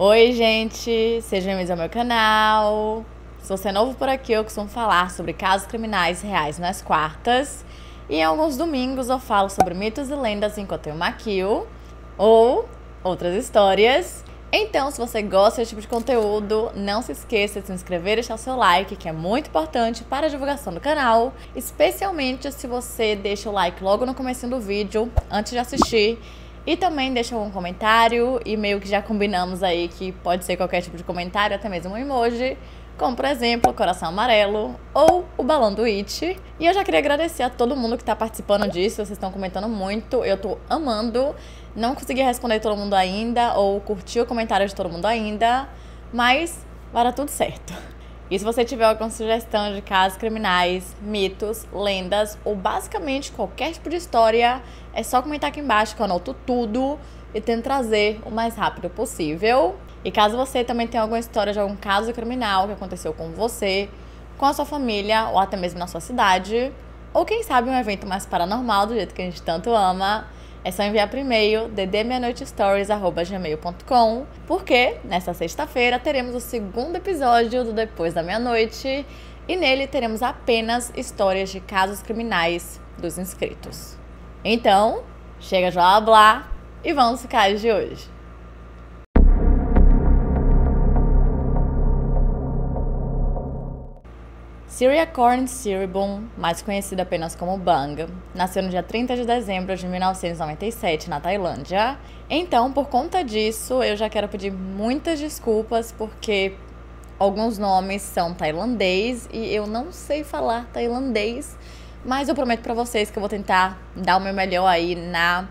Oi, gente, sejam bem-vindos ao meu canal. Se você é novo por aqui, eu costumo falar sobre casos criminais reais nas quartas. E em alguns domingos eu falo sobre mitos e lendas enquanto eu maquio ou outras histórias. Então, se você gosta desse tipo de conteúdo, não se esqueça de se inscrever e deixar seu like, que é muito importante para a divulgação do canal, especialmente se você deixa o like logo no começo do vídeo, antes de assistir e também deixa um comentário e meio que já combinamos aí que pode ser qualquer tipo de comentário, até mesmo um emoji, como por exemplo, coração amarelo ou o balão do It. E eu já queria agradecer a todo mundo que está participando disso, vocês estão comentando muito, eu estou amando. Não consegui responder todo mundo ainda ou curtir o comentário de todo mundo ainda, mas vai dar tudo certo. E se você tiver alguma sugestão de casos criminais, mitos, lendas ou basicamente qualquer tipo de história, é só comentar aqui embaixo que eu anoto tudo e tento trazer o mais rápido possível. E caso você também tenha alguma história de algum caso criminal que aconteceu com você, com a sua família ou até mesmo na sua cidade, ou quem sabe um evento mais paranormal do jeito que a gente tanto ama, é só enviar por e-mail ddmeianoitestories.gmail.com porque nesta sexta-feira teremos o segundo episódio do Depois da Meia-Noite e nele teremos apenas histórias de casos criminais dos inscritos. Então, chega de blá blá e vamos ficar de hoje. Syria Corn Siribon, mais conhecida apenas como Banga, nasceu no dia 30 de dezembro de 1997 na Tailândia. Então, por conta disso, eu já quero pedir muitas desculpas porque alguns nomes são tailandês e eu não sei falar tailandês, mas eu prometo para vocês que eu vou tentar dar o meu melhor aí na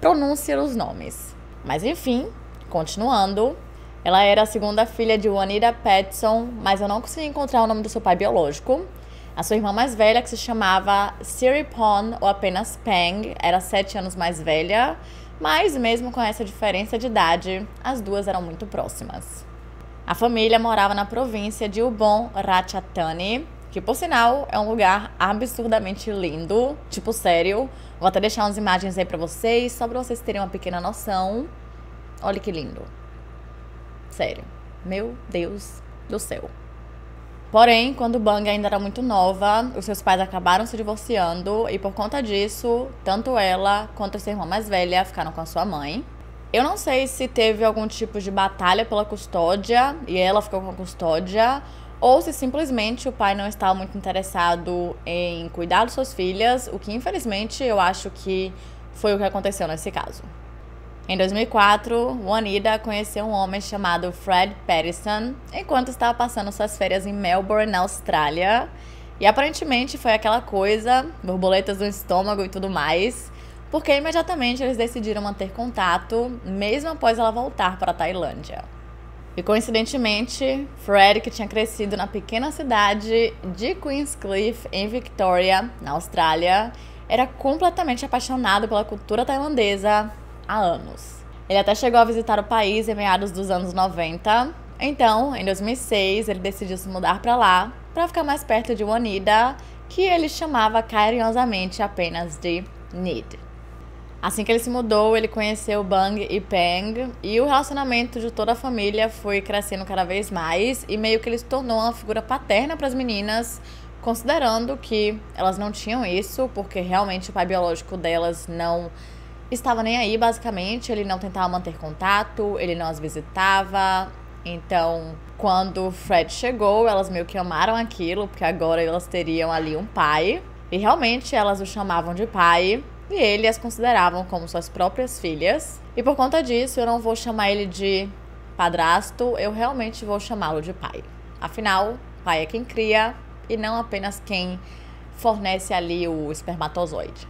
pronúncia dos nomes. Mas enfim, continuando, ela era a segunda filha de Juanita Petson, mas eu não consegui encontrar o nome do seu pai biológico. A sua irmã mais velha, que se chamava Siri Pon, ou apenas Peng, era sete anos mais velha, mas mesmo com essa diferença de idade, as duas eram muito próximas. A família morava na província de Ubon Ratchathani, que por sinal é um lugar absurdamente lindo, tipo sério. Vou até deixar umas imagens aí para vocês, só para vocês terem uma pequena noção. Olha que lindo. Sério. Meu Deus do céu. Porém, quando Bang ainda era muito nova, os seus pais acabaram se divorciando e por conta disso, tanto ela quanto sua irmã mais velha ficaram com a sua mãe. Eu não sei se teve algum tipo de batalha pela custódia e ela ficou com a custódia, ou se simplesmente o pai não estava muito interessado em cuidar de suas filhas, o que infelizmente eu acho que foi o que aconteceu nesse caso. Em 2004, Juanita conheceu um homem chamado Fred Patterson enquanto estava passando suas férias em Melbourne, na Austrália. E aparentemente foi aquela coisa, borboletas no estômago e tudo mais, porque imediatamente eles decidiram manter contato, mesmo após ela voltar para a Tailândia. E coincidentemente, Fred, que tinha crescido na pequena cidade de Queenscliff, em Victoria, na Austrália, era completamente apaixonado pela cultura tailandesa, há anos. Ele até chegou a visitar o país em meados dos anos 90. Então, em 2006, ele decidiu se mudar para lá para ficar mais perto de Wanida, que ele chamava carinhosamente apenas de Need. Assim que ele se mudou, ele conheceu Bang e Peng, e o relacionamento de toda a família foi crescendo cada vez mais, e meio que ele se tornou uma figura paterna para as meninas, considerando que elas não tinham isso, porque realmente o pai biológico delas não estava nem aí, basicamente. Ele não tentava manter contato, ele não as visitava. Então, quando o Fred chegou, elas meio que amaram aquilo, porque agora elas teriam ali um pai. E realmente elas o chamavam de pai. E ele as consideravam como suas próprias filhas. E por conta disso, eu não vou chamar ele de padrasto, eu realmente vou chamá-lo de pai. Afinal, pai é quem cria e não apenas quem fornece ali o espermatozoide.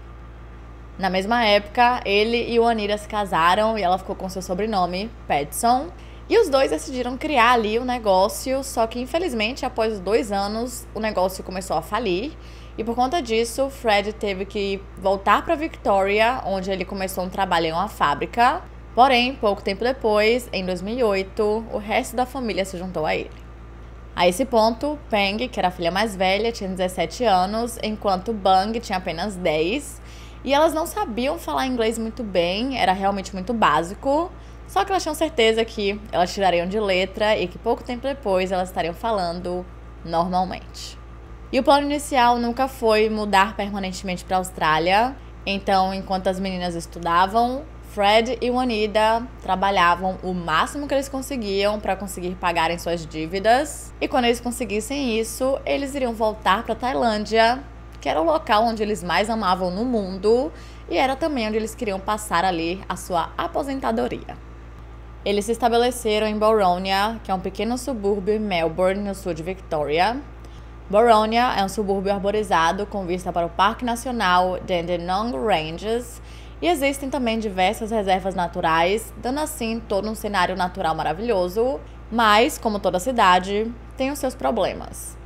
Na mesma época, ele e o Anira se casaram e ela ficou com seu sobrenome, Petson. E os dois decidiram criar ali o um negócio, só que infelizmente, após dois anos, o negócio começou a falir. E por conta disso, Fred teve que voltar para Victoria, onde ele começou um trabalho em uma fábrica. Porém, pouco tempo depois, em 2008, o resto da família se juntou a ele. A esse ponto, Peng, que era a filha mais velha, tinha 17 anos, enquanto Bang tinha apenas 10. E elas não sabiam falar inglês muito bem, era realmente muito básico. Só que elas tinham certeza que elas tirariam de letra e que pouco tempo depois elas estariam falando normalmente. E o plano inicial nunca foi mudar permanentemente para a Austrália. Então, enquanto as meninas estudavam, Fred e Juanita trabalhavam o máximo que eles conseguiam para conseguir pagarem suas dívidas. E quando eles conseguissem isso, eles iriam voltar para a Tailândia que era o local onde eles mais amavam no mundo e era também onde eles queriam passar ali a sua aposentadoria. Eles se estabeleceram em Boronia, que é um pequeno subúrbio em Melbourne, no sul de Victoria. Boronia é um subúrbio arborizado com vista para o Parque Nacional Dandenong Ranges e existem também diversas reservas naturais, dando assim todo um cenário natural maravilhoso, mas, como toda cidade, tem os seus problemas.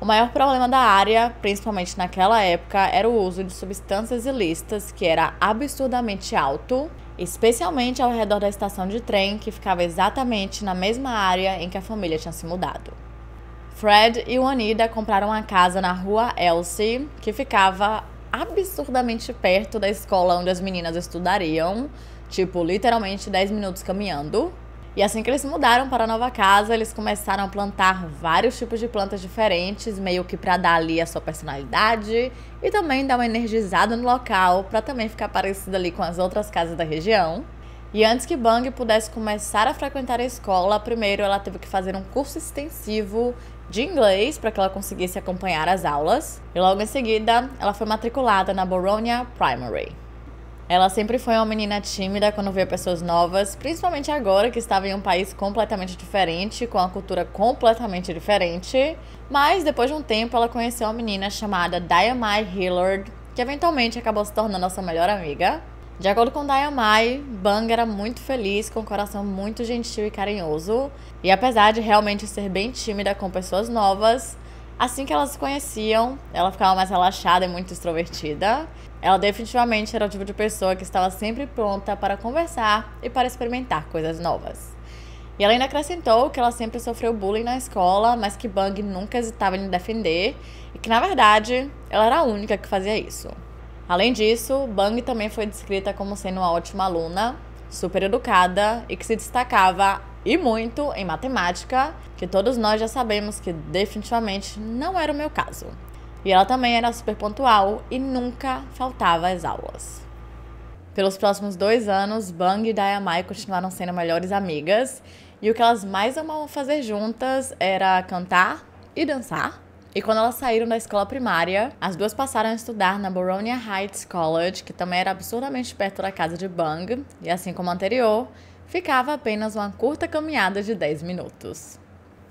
O maior problema da área, principalmente naquela época, era o uso de substâncias ilícitas, que era absurdamente alto, especialmente ao redor da estação de trem, que ficava exatamente na mesma área em que a família tinha se mudado. Fred e Juanida compraram uma casa na rua Elsie, que ficava absurdamente perto da escola onde as meninas estudariam, tipo, literalmente 10 minutos caminhando. E assim que eles mudaram para a nova casa, eles começaram a plantar vários tipos de plantas diferentes, meio que para dar ali a sua personalidade e também dar uma energizada no local, para também ficar parecido ali com as outras casas da região. E antes que Bang pudesse começar a frequentar a escola, primeiro ela teve que fazer um curso extensivo de inglês para que ela conseguisse acompanhar as aulas. E logo em seguida, ela foi matriculada na Boronia Primary. Ela sempre foi uma menina tímida quando via pessoas novas, principalmente agora que estava em um país completamente diferente, com uma cultura completamente diferente. Mas depois de um tempo, ela conheceu uma menina chamada Diamai Hillard, que eventualmente acabou se tornando sua melhor amiga. De acordo com Diamai, Bang era muito feliz, com um coração muito gentil e carinhoso, e apesar de realmente ser bem tímida com pessoas novas, assim que elas se conheciam, ela ficava mais relaxada e muito extrovertida. Ela definitivamente era o tipo de pessoa que estava sempre pronta para conversar e para experimentar coisas novas. E ela ainda acrescentou que ela sempre sofreu bullying na escola, mas que Bang nunca hesitava em defender e que, na verdade, ela era a única que fazia isso. Além disso, Bang também foi descrita como sendo uma ótima aluna, super educada e que se destacava e muito em matemática, que todos nós já sabemos que definitivamente não era o meu caso. E ela também era super pontual e nunca faltava às aulas. Pelos próximos dois anos, Bang e Dayamai continuaram sendo melhores amigas. E o que elas mais amavam fazer juntas era cantar e dançar. E quando elas saíram da escola primária, as duas passaram a estudar na Boronia Heights College, que também era absurdamente perto da casa de Bang. E assim como anterior, ficava apenas uma curta caminhada de 10 minutos.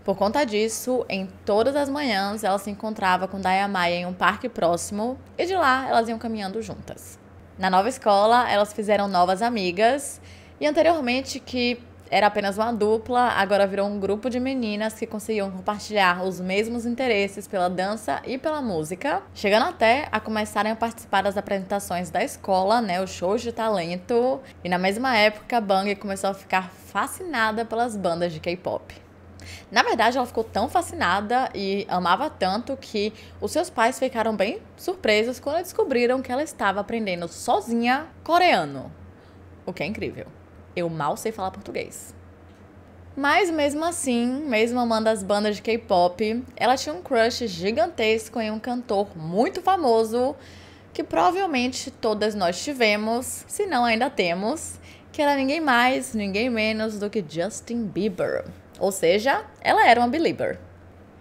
Por conta disso, em todas as manhãs ela se encontrava com Dayamaya em um parque próximo e de lá elas iam caminhando juntas. Na nova escola, elas fizeram novas amigas e anteriormente que era apenas uma dupla, agora virou um grupo de meninas que conseguiam compartilhar os mesmos interesses pela dança e pela música, chegando até a começarem a participar das apresentações da escola, né, os shows de talento. E na mesma época, Bang começou a ficar fascinada pelas bandas de K-pop. Na verdade, ela ficou tão fascinada e amava tanto que os seus pais ficaram bem surpresos quando descobriram que ela estava aprendendo sozinha coreano. O que é incrível. Eu mal sei falar português. Mas mesmo assim, mesmo amando as bandas de K-pop, ela tinha um crush gigantesco em um cantor muito famoso que provavelmente todas nós tivemos, se não ainda temos, que era ninguém mais, ninguém menos do que Justin Bieber. Ou seja, ela era uma believer.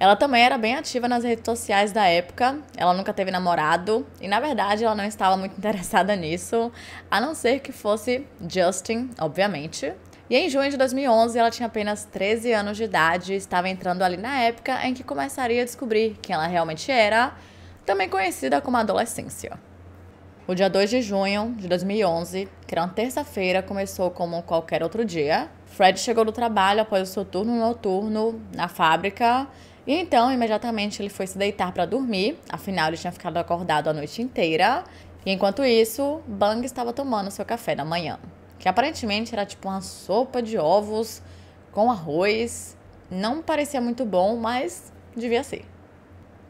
Ela também era bem ativa nas redes sociais da época, ela nunca teve namorado e, na verdade, ela não estava muito interessada nisso, a não ser que fosse Justin, obviamente. E em junho de 2011, ela tinha apenas 13 anos de idade e estava entrando ali na época em que começaria a descobrir quem ela realmente era, também conhecida como adolescência. O dia 2 de junho de 2011, que era uma terça-feira, começou como qualquer outro dia, Fred chegou do trabalho após o seu turno noturno na fábrica e então imediatamente ele foi se deitar para dormir, afinal ele tinha ficado acordado a noite inteira. E enquanto isso, Bang estava tomando seu café da manhã, que aparentemente era tipo uma sopa de ovos com arroz. Não parecia muito bom, mas devia ser.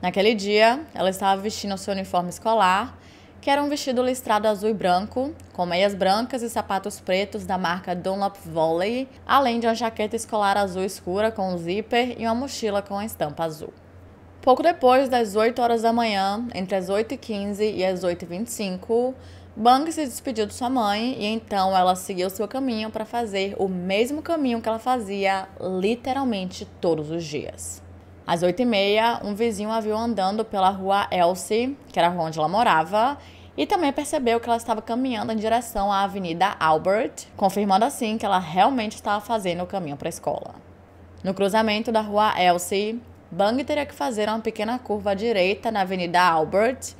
Naquele dia, ela estava vestindo seu uniforme escolar que era um vestido listrado azul e branco, com meias brancas e sapatos pretos da marca Dunlop Volley, além de uma jaqueta escolar azul escura com um zíper e uma mochila com estampa azul. Pouco depois das 8 horas da manhã, entre as 8h15 e as 8h25, Bang se despediu de sua mãe e então ela seguiu seu caminho para fazer o mesmo caminho que ela fazia literalmente todos os dias. Às 8h30, um vizinho a viu andando pela rua Elsie, que era a rua onde ela morava, e também percebeu que ela estava caminhando em direção à Avenida Albert, confirmando assim que ela realmente estava fazendo o caminho para a escola. No cruzamento da rua Elsie, Bang teria que fazer uma pequena curva à direita na Avenida Albert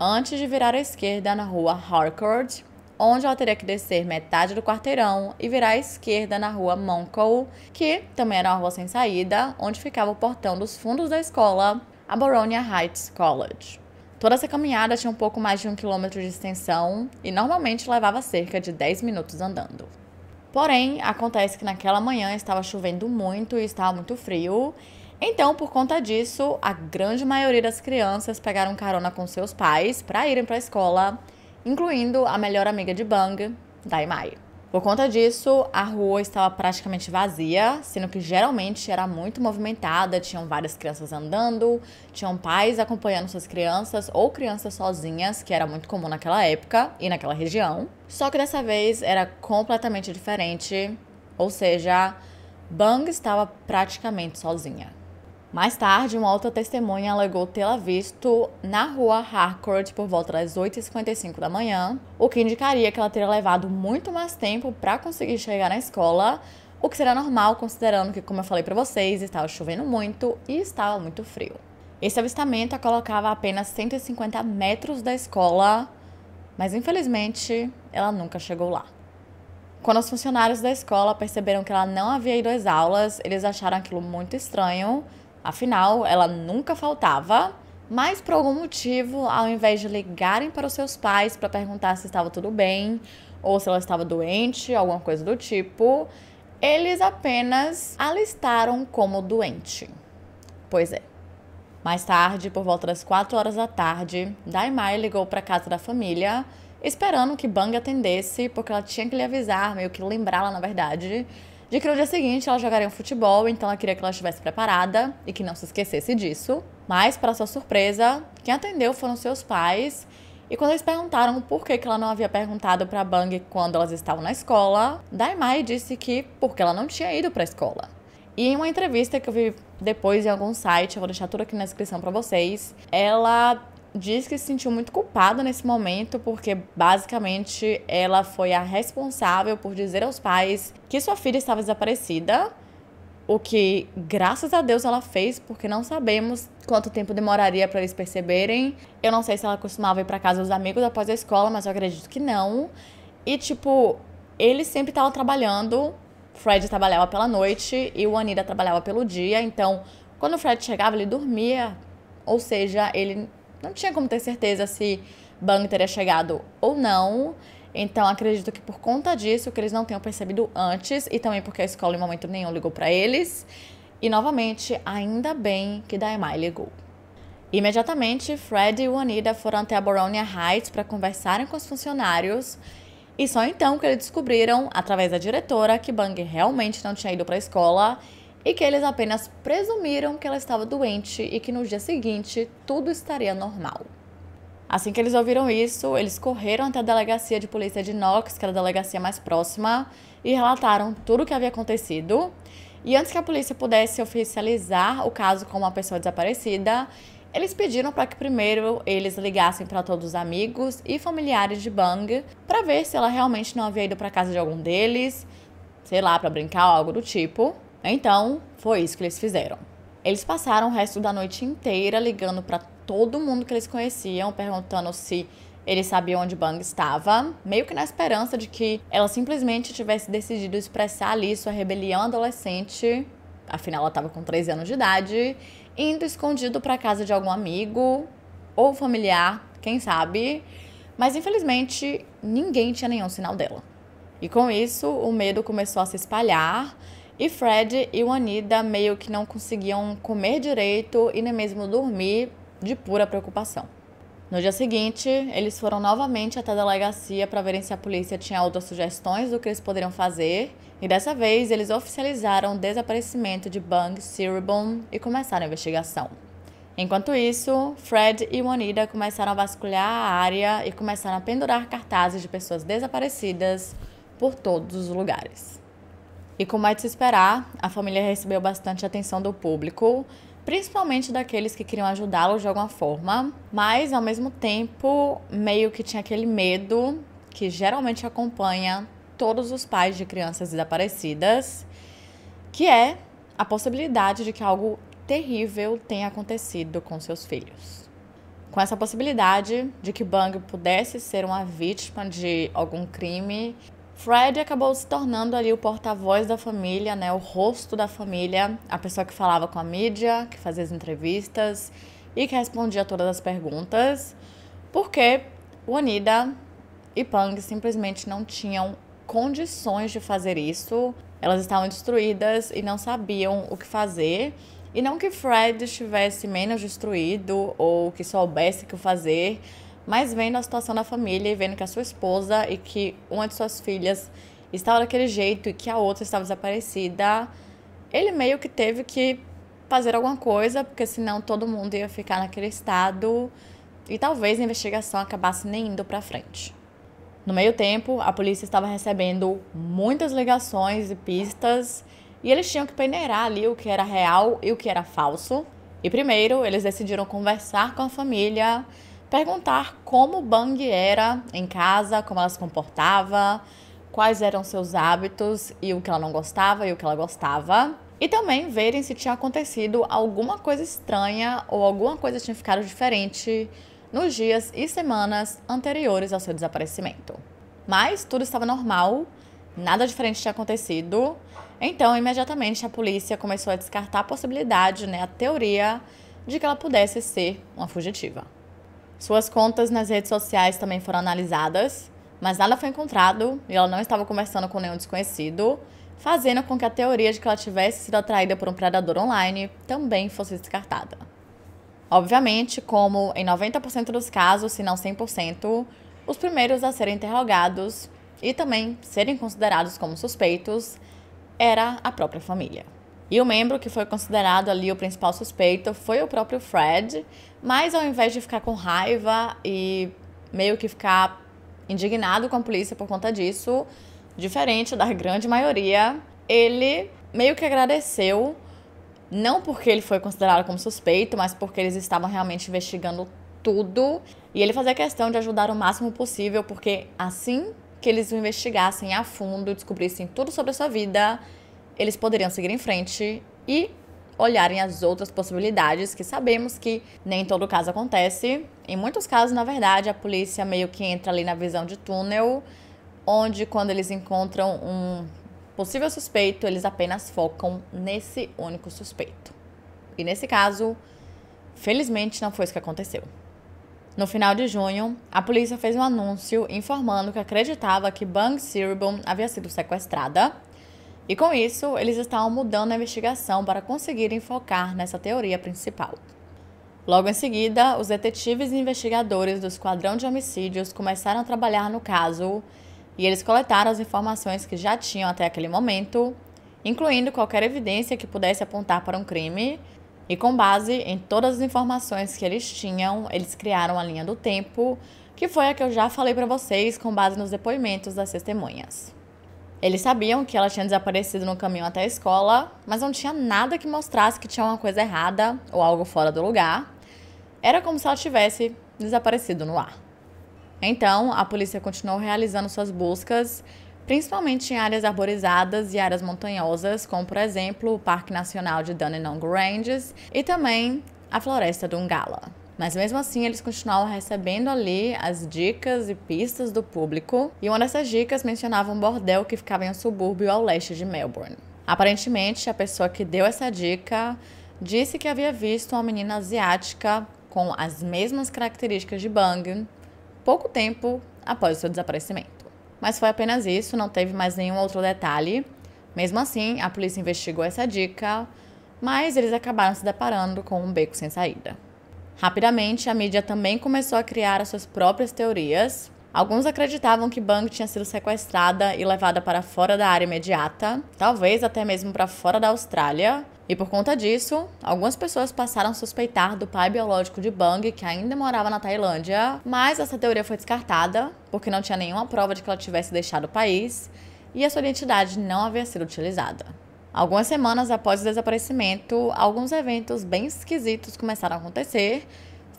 antes de virar à esquerda na rua Harcourt, onde ela teria que descer metade do quarteirão e virar à esquerda na rua Moncoe, que também era uma rua sem saída, onde ficava o portão dos fundos da escola, a Boronia Heights College. Toda essa caminhada tinha um pouco mais de um quilômetro de extensão e normalmente levava cerca de 10 minutos andando. Porém, acontece que naquela manhã estava chovendo muito e estava muito frio, então, por conta disso, a grande maioria das crianças pegaram carona com seus pais para irem para a escola incluindo a melhor amiga de Bang, Daimai. Por conta disso, a rua estava praticamente vazia, sendo que geralmente era muito movimentada, tinham várias crianças andando, tinham pais acompanhando suas crianças ou crianças sozinhas, que era muito comum naquela época e naquela região. Só que dessa vez era completamente diferente, ou seja, Bang estava praticamente sozinha. Mais tarde, uma outra testemunha alegou tê-la visto na rua Harcourt por volta das 8h55 da manhã, o que indicaria que ela teria levado muito mais tempo para conseguir chegar na escola, o que será normal considerando que, como eu falei para vocês, estava chovendo muito e estava muito frio. Esse avistamento a colocava a apenas 150 metros da escola, mas infelizmente ela nunca chegou lá. Quando os funcionários da escola perceberam que ela não havia ido às aulas, eles acharam aquilo muito estranho Afinal, ela nunca faltava, mas por algum motivo, ao invés de ligarem para os seus pais para perguntar se estava tudo bem ou se ela estava doente, alguma coisa do tipo, eles apenas a listaram como doente. Pois é. Mais tarde, por volta das 4 horas da tarde, Daimai ligou para casa da família, esperando que Bang atendesse, porque ela tinha que lhe avisar, meio que lembrá-la na verdade, de que no dia seguinte jogaria um futebol, então ela queria que ela estivesse preparada e que não se esquecesse disso. Mas, para sua surpresa, quem atendeu foram seus pais. E quando eles perguntaram por que, que ela não havia perguntado para Bang quando elas estavam na escola, Daimai disse que porque ela não tinha ido para a escola. E em uma entrevista que eu vi depois em algum site, eu vou deixar tudo aqui na descrição para vocês, ela diz que se sentiu muito culpada nesse momento, porque basicamente ela foi a responsável por dizer aos pais que sua filha estava desaparecida. O que, graças a Deus, ela fez, porque não sabemos quanto tempo demoraria para eles perceberem. Eu não sei se ela costumava ir para casa dos amigos após a escola, mas eu acredito que não. E, tipo, eles sempre estavam trabalhando. Fred trabalhava pela noite e o Anira trabalhava pelo dia. Então, quando o Fred chegava, ele dormia. Ou seja, ele não tinha como ter certeza se Bang teria chegado ou não. Então acredito que por conta disso que eles não tenham percebido antes e também porque a escola em momento nenhum ligou para eles. E novamente, ainda bem que Daimai ligou. Imediatamente, Fred e Juanita foram até a Boronia Heights para conversarem com os funcionários. E só então que eles descobriram, através da diretora, que Bang realmente não tinha ido para a escola e que eles apenas presumiram que ela estava doente e que no dia seguinte tudo estaria normal. Assim que eles ouviram isso, eles correram até a delegacia de polícia de Knox, que era a delegacia mais próxima, e relataram tudo o que havia acontecido. E antes que a polícia pudesse oficializar o caso como uma pessoa desaparecida, eles pediram para que primeiro eles ligassem para todos os amigos e familiares de Bang para ver se ela realmente não havia ido para casa de algum deles, sei lá, para brincar ou algo do tipo. Então, foi isso que eles fizeram. Eles passaram o resto da noite inteira ligando para todo mundo que eles conheciam, perguntando se eles sabiam onde Bang estava, meio que na esperança de que ela simplesmente tivesse decidido expressar ali sua rebelião adolescente, afinal ela estava com 13 anos de idade, indo escondido para casa de algum amigo ou familiar, quem sabe. Mas infelizmente ninguém tinha nenhum sinal dela. E com isso, o medo começou a se espalhar e Fred e Wanida meio que não conseguiam comer direito e nem mesmo dormir de pura preocupação. No dia seguinte, eles foram novamente até a delegacia para verem se a polícia tinha outras sugestões do que eles poderiam fazer, e dessa vez eles oficializaram o desaparecimento de Bang Siribon e começaram a investigação. Enquanto isso, Fred e Wanida começaram a vasculhar a área e começaram a pendurar cartazes de pessoas desaparecidas por todos os lugares. E como é de se esperar, a família recebeu bastante atenção do público, principalmente daqueles que queriam ajudá-lo de alguma forma, mas ao mesmo tempo meio que tinha aquele medo que geralmente acompanha todos os pais de crianças desaparecidas, que é a possibilidade de que algo terrível tenha acontecido com seus filhos. Com essa possibilidade de que Bang pudesse ser uma vítima de algum crime Fred acabou se tornando ali o porta-voz da família, né, o rosto da família, a pessoa que falava com a mídia, que fazia as entrevistas e que respondia todas as perguntas, porque Wanida e Pang simplesmente não tinham condições de fazer isso. Elas estavam destruídas e não sabiam o que fazer. E não que Fred estivesse menos destruído ou que soubesse o que fazer, mas vendo a situação da família e vendo que a sua esposa e que uma de suas filhas estava daquele jeito e que a outra estava desaparecida, ele meio que teve que fazer alguma coisa, porque senão todo mundo ia ficar naquele estado e talvez a investigação acabasse nem indo para frente. No meio tempo, a polícia estava recebendo muitas ligações e pistas e eles tinham que peneirar ali o que era real e o que era falso. E primeiro, eles decidiram conversar com a família perguntar como Bang era em casa, como ela se comportava, quais eram seus hábitos e o que ela não gostava e o que ela gostava. E também verem se tinha acontecido alguma coisa estranha ou alguma coisa tinha ficado diferente nos dias e semanas anteriores ao seu desaparecimento. Mas tudo estava normal, nada diferente tinha acontecido. Então, imediatamente a polícia começou a descartar a possibilidade, né, a teoria de que ela pudesse ser uma fugitiva. Suas contas nas redes sociais também foram analisadas, mas nada foi encontrado e ela não estava conversando com nenhum desconhecido, fazendo com que a teoria de que ela tivesse sido atraída por um predador online também fosse descartada. Obviamente, como em 90% dos casos, se não 100%, os primeiros a serem interrogados e também serem considerados como suspeitos era a própria família. E o membro que foi considerado ali o principal suspeito foi o próprio Fred, mas ao invés de ficar com raiva e meio que ficar indignado com a polícia por conta disso, diferente da grande maioria, ele meio que agradeceu, não porque ele foi considerado como suspeito, mas porque eles estavam realmente investigando tudo. E ele fazia questão de ajudar o máximo possível, porque assim que eles o investigassem a fundo, descobrissem tudo sobre a sua vida, eles poderiam seguir em frente e olharem as outras possibilidades, que sabemos que nem todo caso acontece. Em muitos casos, na verdade, a polícia meio que entra ali na visão de túnel, onde quando eles encontram um possível suspeito, eles apenas focam nesse único suspeito. E nesse caso, felizmente não foi isso que aconteceu. No final de junho, a polícia fez um anúncio informando que acreditava que Bang Siribon havia sido sequestrada e com isso, eles estavam mudando a investigação para conseguirem focar nessa teoria principal. Logo em seguida, os detetives e investigadores do Esquadrão de Homicídios começaram a trabalhar no caso e eles coletaram as informações que já tinham até aquele momento, incluindo qualquer evidência que pudesse apontar para um crime, e com base em todas as informações que eles tinham, eles criaram a linha do tempo, que foi a que eu já falei para vocês com base nos depoimentos das testemunhas. Eles sabiam que ela tinha desaparecido no caminho até a escola, mas não tinha nada que mostrasse que tinha uma coisa errada ou algo fora do lugar. Era como se ela tivesse desaparecido no ar. Então, a polícia continuou realizando suas buscas, principalmente em áreas arborizadas e áreas montanhosas, como por exemplo o Parque Nacional de Dandenong Ranges e também a Floresta Dungala. Mas mesmo assim, eles continuavam recebendo ali as dicas e pistas do público, e uma dessas dicas mencionava um bordel que ficava em um subúrbio ao leste de Melbourne. Aparentemente, a pessoa que deu essa dica disse que havia visto uma menina asiática com as mesmas características de Bang pouco tempo após o seu desaparecimento. Mas foi apenas isso, não teve mais nenhum outro detalhe. Mesmo assim, a polícia investigou essa dica, mas eles acabaram se deparando com um beco sem saída. Rapidamente, a mídia também começou a criar as suas próprias teorias. Alguns acreditavam que Bang tinha sido sequestrada e levada para fora da área imediata, talvez até mesmo para fora da Austrália. E por conta disso, algumas pessoas passaram a suspeitar do pai biológico de Bang, que ainda morava na Tailândia, mas essa teoria foi descartada, porque não tinha nenhuma prova de que ela tivesse deixado o país e a sua identidade não havia sido utilizada. Algumas semanas após o desaparecimento, alguns eventos bem esquisitos começaram a acontecer,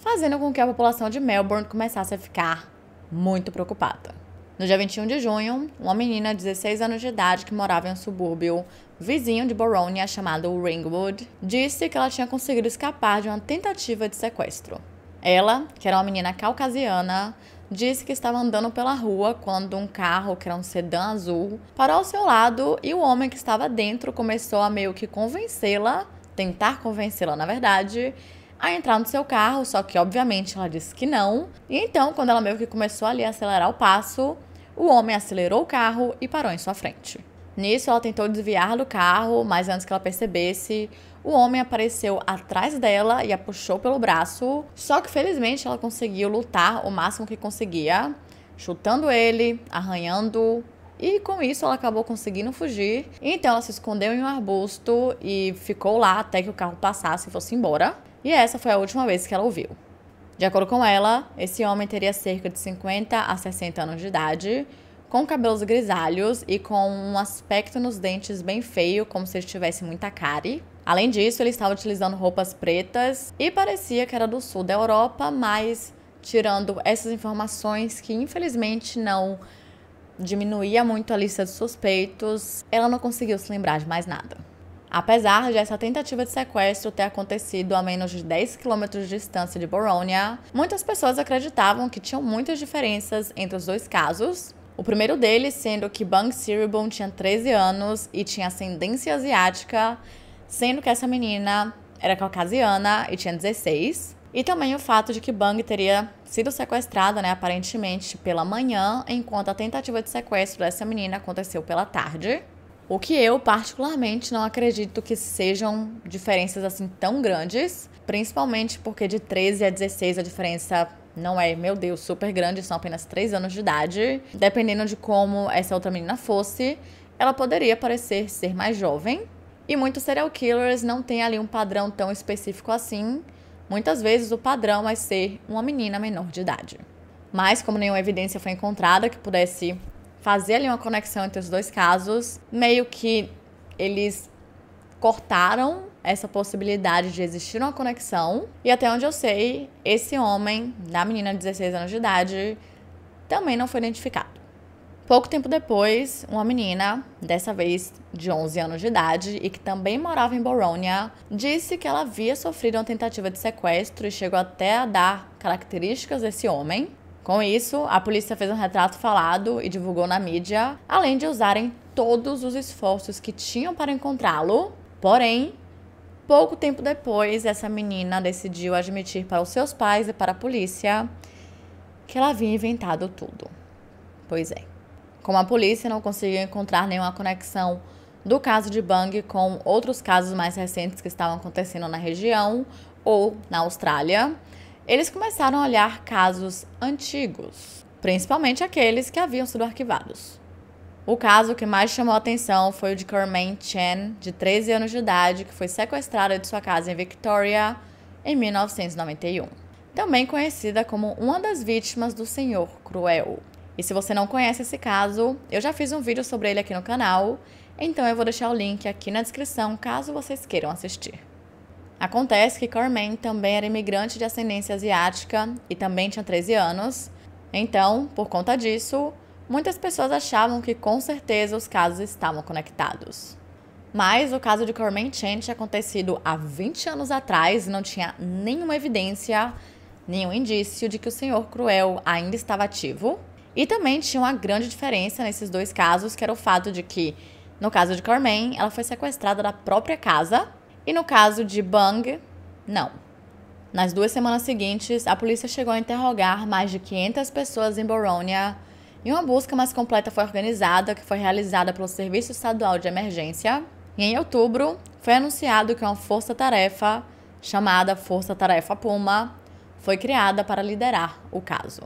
fazendo com que a população de Melbourne começasse a ficar muito preocupada. No dia 21 de junho, uma menina de 16 anos de idade que morava em um subúrbio vizinho de Boronia chamado Ringwood disse que ela tinha conseguido escapar de uma tentativa de sequestro. Ela, que era uma menina caucasiana, disse que estava andando pela rua quando um carro, que era um sedã azul, parou ao seu lado e o homem que estava dentro começou a meio que convencê-la, tentar convencê-la, na verdade, a entrar no seu carro, só que obviamente ela disse que não. E então, quando ela meio que começou ali a acelerar o passo, o homem acelerou o carro e parou em sua frente. Nisso, ela tentou desviar do carro, mas antes que ela percebesse, o homem apareceu atrás dela e a puxou pelo braço. Só que felizmente ela conseguiu lutar o máximo que conseguia, chutando ele, arranhando e com isso ela acabou conseguindo fugir. Então ela se escondeu em um arbusto e ficou lá até que o carro passasse e fosse embora. E essa foi a última vez que ela ouviu. De acordo com ela, esse homem teria cerca de 50 a 60 anos de idade com cabelos grisalhos e com um aspecto nos dentes bem feio, como se ele tivesse muita cárie. Além disso, ele estava utilizando roupas pretas e parecia que era do sul da Europa, mas tirando essas informações que infelizmente não diminuía muito a lista de suspeitos, ela não conseguiu se lembrar de mais nada. Apesar de essa tentativa de sequestro ter acontecido a menos de 10 quilômetros de distância de Borônia, muitas pessoas acreditavam que tinham muitas diferenças entre os dois casos o primeiro deles sendo que Bang Siribon tinha 13 anos e tinha ascendência asiática, sendo que essa menina era caucasiana e tinha 16. E também o fato de que Bang teria sido sequestrada, né, aparentemente pela manhã, enquanto a tentativa de sequestro dessa menina aconteceu pela tarde. O que eu particularmente não acredito que sejam diferenças assim tão grandes, principalmente porque de 13 a 16 a diferença não é, meu Deus, super grande, são apenas 3 anos de idade. Dependendo de como essa outra menina fosse, ela poderia parecer ser mais jovem. E muitos serial killers não têm ali um padrão tão específico assim. Muitas vezes o padrão vai é ser uma menina menor de idade. Mas, como nenhuma evidência foi encontrada que pudesse fazer ali uma conexão entre os dois casos, meio que eles cortaram essa possibilidade de existir uma conexão. E até onde eu sei, esse homem da menina de 16 anos de idade também não foi identificado. Pouco tempo depois, uma menina, dessa vez de 11 anos de idade e que também morava em Borônia, disse que ela havia sofrido uma tentativa de sequestro e chegou até a dar características desse homem. Com isso, a polícia fez um retrato falado e divulgou na mídia, além de usarem todos os esforços que tinham para encontrá-lo. Porém, Pouco tempo depois, essa menina decidiu admitir para os seus pais e para a polícia que ela havia inventado tudo. Pois é. Como a polícia não conseguiu encontrar nenhuma conexão do caso de Bang com outros casos mais recentes que estavam acontecendo na região ou na Austrália, eles começaram a olhar casos antigos, principalmente aqueles que haviam sido arquivados. O caso que mais chamou a atenção foi o de Carmen Chen, de 13 anos de idade, que foi sequestrada de sua casa em Victoria em 1991. Também conhecida como uma das vítimas do Senhor Cruel. E se você não conhece esse caso, eu já fiz um vídeo sobre ele aqui no canal, então eu vou deixar o link aqui na descrição caso vocês queiram assistir. Acontece que Carmen também era imigrante de ascendência asiática e também tinha 13 anos, então, por conta disso, muitas pessoas achavam que com certeza os casos estavam conectados. Mas o caso de Cormaine Chen tinha acontecido há 20 anos atrás e não tinha nenhuma evidência, nenhum indício de que o senhor Cruel ainda estava ativo. E também tinha uma grande diferença nesses dois casos, que era o fato de que, no caso de Cormaine, ela foi sequestrada da própria casa, e no caso de Bang, não. Nas duas semanas seguintes, a polícia chegou a interrogar mais de 500 pessoas em Boronia. E uma busca mais completa foi organizada, que foi realizada pelo Serviço Estadual de Emergência. E em outubro, foi anunciado que uma força-tarefa, chamada Força Tarefa Puma, foi criada para liderar o caso.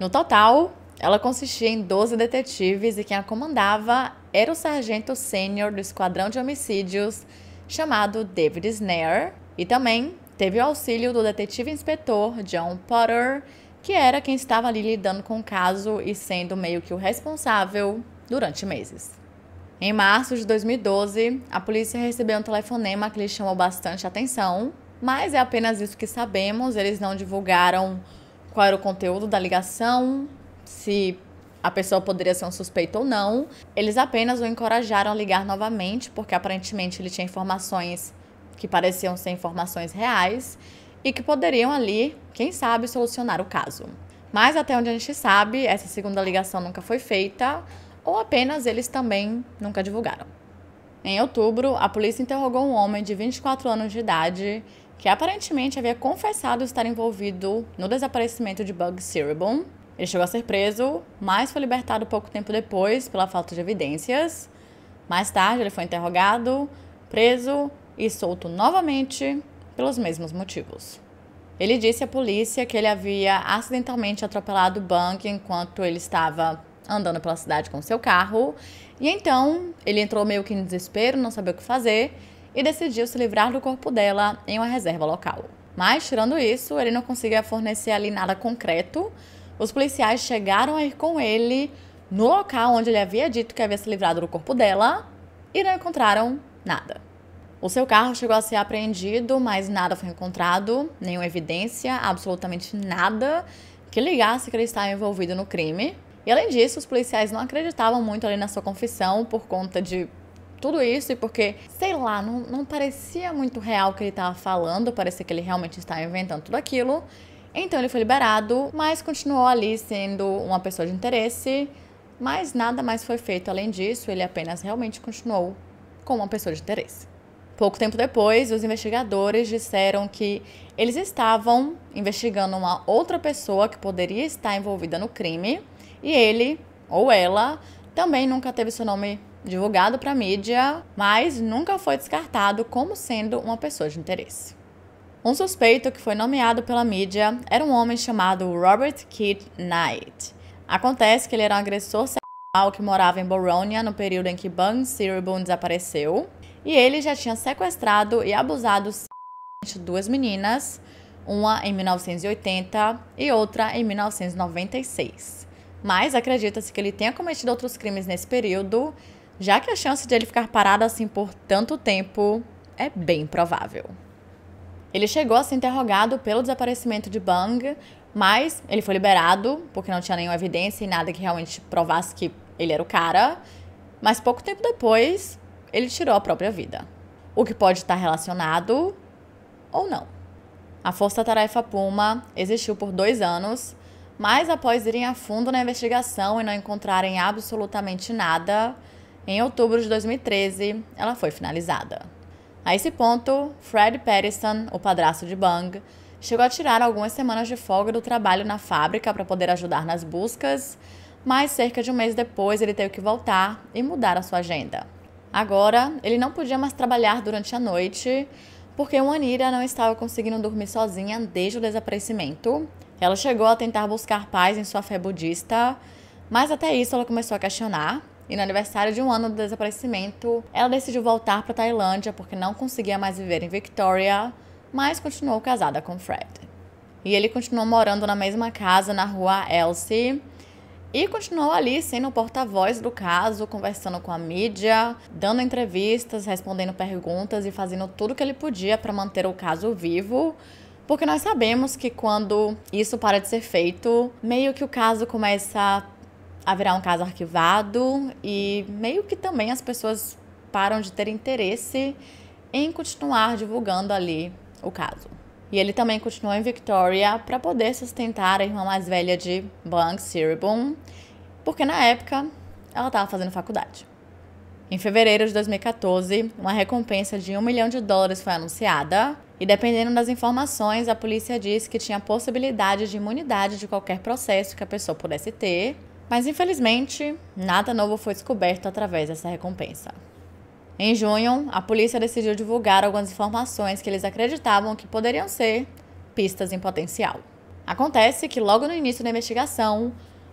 No total, ela consistia em 12 detetives e quem a comandava era o sargento sênior do Esquadrão de Homicídios, chamado David Snare, e também teve o auxílio do detetive inspetor John Potter que era quem estava ali lidando com o caso e sendo meio que o responsável durante meses. Em março de 2012, a polícia recebeu um telefonema que lhe chamou bastante atenção, mas é apenas isso que sabemos. Eles não divulgaram qual era o conteúdo da ligação, se a pessoa poderia ser um suspeito ou não. Eles apenas o encorajaram a ligar novamente, porque aparentemente ele tinha informações que pareciam ser informações reais e que poderiam ali, quem sabe, solucionar o caso. Mas até onde a gente sabe, essa segunda ligação nunca foi feita ou apenas eles também nunca divulgaram. Em outubro, a polícia interrogou um homem de 24 anos de idade que aparentemente havia confessado estar envolvido no desaparecimento de Bug Cerebon. Ele chegou a ser preso, mas foi libertado pouco tempo depois pela falta de evidências. Mais tarde, ele foi interrogado, preso e solto novamente pelos mesmos motivos. Ele disse à polícia que ele havia acidentalmente atropelado o Bank enquanto ele estava andando pela cidade com seu carro, e então ele entrou meio que em desespero, não sabia o que fazer, e decidiu se livrar do corpo dela em uma reserva local. Mas, tirando isso, ele não conseguia fornecer ali nada concreto. Os policiais chegaram a ir com ele no local onde ele havia dito que havia se livrado do corpo dela e não encontraram nada. O seu carro chegou a ser apreendido, mas nada foi encontrado, nenhuma evidência, absolutamente nada que ligasse que ele estava envolvido no crime. E além disso, os policiais não acreditavam muito ali na sua confissão por conta de tudo isso e porque, sei lá, não, não parecia muito real o que ele estava falando, parecia que ele realmente estava inventando tudo aquilo. Então ele foi liberado, mas continuou ali sendo uma pessoa de interesse, mas nada mais foi feito além disso, ele apenas realmente continuou como uma pessoa de interesse. Pouco tempo depois, os investigadores disseram que eles estavam investigando uma outra pessoa que poderia estar envolvida no crime e ele ou ela também nunca teve seu nome divulgado para a mídia, mas nunca foi descartado como sendo uma pessoa de interesse. Um suspeito que foi nomeado pela mídia era um homem chamado Robert Kid Knight. Acontece que ele era um agressor sexual que morava em Boronia no período em que Bun Siribun desapareceu e ele já tinha sequestrado e abusado de duas meninas, uma em 1980 e outra em 1996. Mas acredita-se que ele tenha cometido outros crimes nesse período, já que a chance de ele ficar parado assim por tanto tempo é bem provável. Ele chegou a ser interrogado pelo desaparecimento de Bang, mas ele foi liberado porque não tinha nenhuma evidência e nada que realmente provasse que ele era o cara. Mas pouco tempo depois, ele tirou a própria vida. O que pode estar relacionado ou não. A Força Tarefa Puma existiu por dois anos, mas após irem a fundo na investigação e não encontrarem absolutamente nada, em outubro de 2013 ela foi finalizada. A esse ponto, Fred Patterson, o padrasto de Bang, chegou a tirar algumas semanas de folga do trabalho na fábrica para poder ajudar nas buscas, mas cerca de um mês depois ele teve que voltar e mudar a sua agenda. Agora, ele não podia mais trabalhar durante a noite, porque Anira não estava conseguindo dormir sozinha desde o desaparecimento. Ela chegou a tentar buscar paz em sua fé budista, mas até isso ela começou a questionar. E no aniversário de um ano do desaparecimento, ela decidiu voltar para Tailândia porque não conseguia mais viver em Victoria, mas continuou casada com Fred. E ele continuou morando na mesma casa na rua Elsie, e continuou ali sendo o porta-voz do caso, conversando com a mídia, dando entrevistas, respondendo perguntas e fazendo tudo que ele podia para manter o caso vivo. Porque nós sabemos que quando isso para de ser feito, meio que o caso começa a virar um caso arquivado e meio que também as pessoas param de ter interesse em continuar divulgando ali o caso. E ele também continuou em Victoria para poder sustentar a irmã mais velha de Banks, Siribum, porque na época ela estava fazendo faculdade. Em fevereiro de 2014, uma recompensa de um milhão de dólares foi anunciada, e dependendo das informações, a polícia disse que tinha possibilidade de imunidade de qualquer processo que a pessoa pudesse ter, mas infelizmente nada novo foi descoberto através dessa recompensa. Em junho, a polícia decidiu divulgar algumas informações que eles acreditavam que poderiam ser pistas em potencial. Acontece que logo no início da investigação,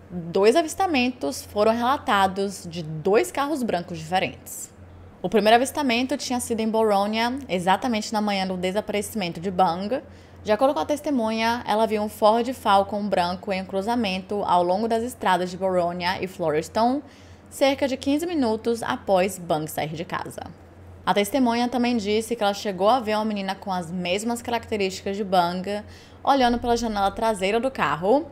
dois avistamentos foram relatados de dois carros brancos diferentes. O primeiro avistamento tinha sido em Boronia, exatamente na manhã do desaparecimento de Bang. De acordo com a testemunha, ela viu um Ford Falcon branco em um cruzamento ao longo das estradas de Boronia e Floreston cerca de 15 minutos após Bang sair de casa. A testemunha também disse que ela chegou a ver uma menina com as mesmas características de Bang olhando pela janela traseira do carro.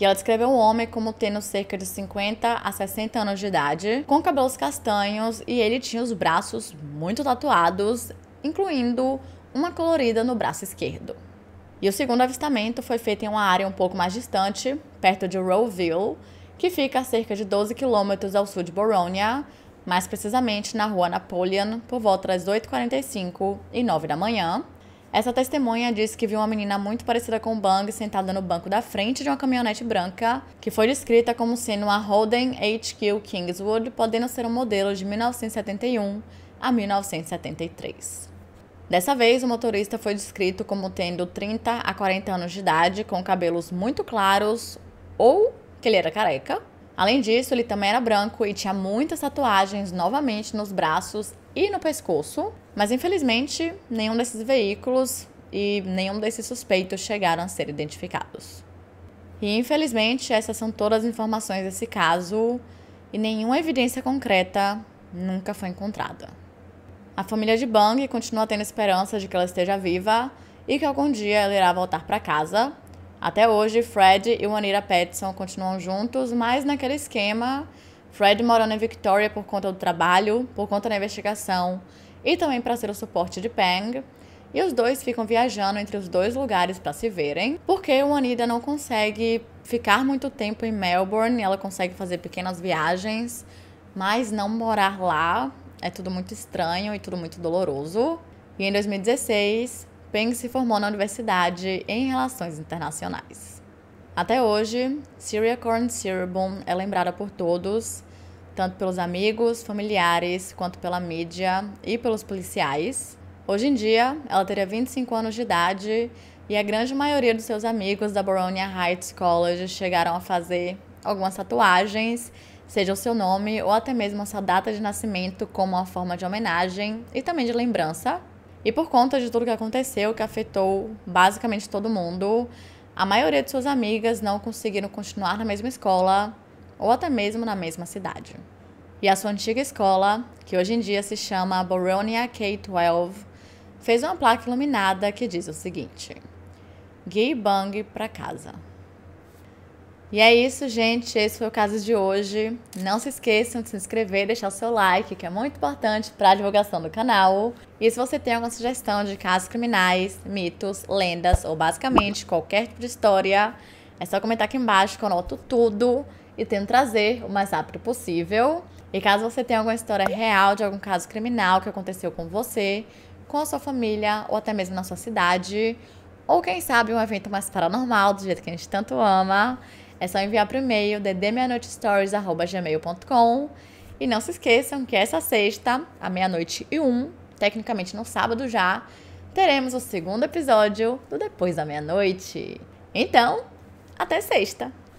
E ela descreveu o homem como tendo cerca de 50 a 60 anos de idade, com cabelos castanhos e ele tinha os braços muito tatuados, incluindo uma colorida no braço esquerdo. E o segundo avistamento foi feito em uma área um pouco mais distante, perto de Rowville, que fica a cerca de 12 quilômetros ao sul de Boronia, mais precisamente na rua Napoleon, por volta das 8h45 e 9 da manhã. Essa testemunha disse que viu uma menina muito parecida com Bang sentada no banco da frente de uma caminhonete branca, que foi descrita como sendo uma Holden HQ Kingswood, podendo ser um modelo de 1971 a 1973. Dessa vez, o motorista foi descrito como tendo 30 a 40 anos de idade, com cabelos muito claros ou que ele era careca. Além disso, ele também era branco e tinha muitas tatuagens novamente nos braços e no pescoço. Mas infelizmente, nenhum desses veículos e nenhum desses suspeitos chegaram a ser identificados. E infelizmente, essas são todas as informações desse caso e nenhuma evidência concreta nunca foi encontrada. A família de Bang continua tendo esperança de que ela esteja viva e que algum dia ela irá voltar para casa até hoje, Fred e Wanira Pattinson continuam juntos, mas naquele esquema, Fred morando em Victoria por conta do trabalho, por conta da investigação e também para ser o suporte de Pang. E os dois ficam viajando entre os dois lugares para se verem, porque Wanida não consegue ficar muito tempo em Melbourne, ela consegue fazer pequenas viagens, mas não morar lá. É tudo muito estranho e tudo muito doloroso. E em 2016, Peng se formou na universidade em Relações Internacionais. Até hoje, Syria Corn Cirebon é lembrada por todos, tanto pelos amigos, familiares, quanto pela mídia e pelos policiais. Hoje em dia, ela teria 25 anos de idade e a grande maioria dos seus amigos da Boronia Heights College chegaram a fazer algumas tatuagens, seja o seu nome ou até mesmo a sua data de nascimento como uma forma de homenagem e também de lembrança e por conta de tudo que aconteceu, que afetou basicamente todo mundo, a maioria de suas amigas não conseguiram continuar na mesma escola ou até mesmo na mesma cidade. E a sua antiga escola, que hoje em dia se chama Boronia K-12, fez uma placa iluminada que diz o seguinte: Gui Bang pra casa. E é isso, gente. Esse foi o caso de hoje. Não se esqueçam de se inscrever e deixar o seu like, que é muito importante para a divulgação do canal. E se você tem alguma sugestão de casos criminais, mitos, lendas ou basicamente qualquer tipo de história, é só comentar aqui embaixo que eu anoto tudo e tento trazer o mais rápido possível. E caso você tenha alguma história real de algum caso criminal que aconteceu com você, com a sua família ou até mesmo na sua cidade, ou quem sabe um evento mais paranormal do jeito que a gente tanto ama, é só enviar para o e-mail dedemeianoitestories.gmail.com E não se esqueçam que essa sexta, à meia-noite e um, tecnicamente no sábado já, teremos o segundo episódio do Depois da Meia-Noite. Então, até sexta!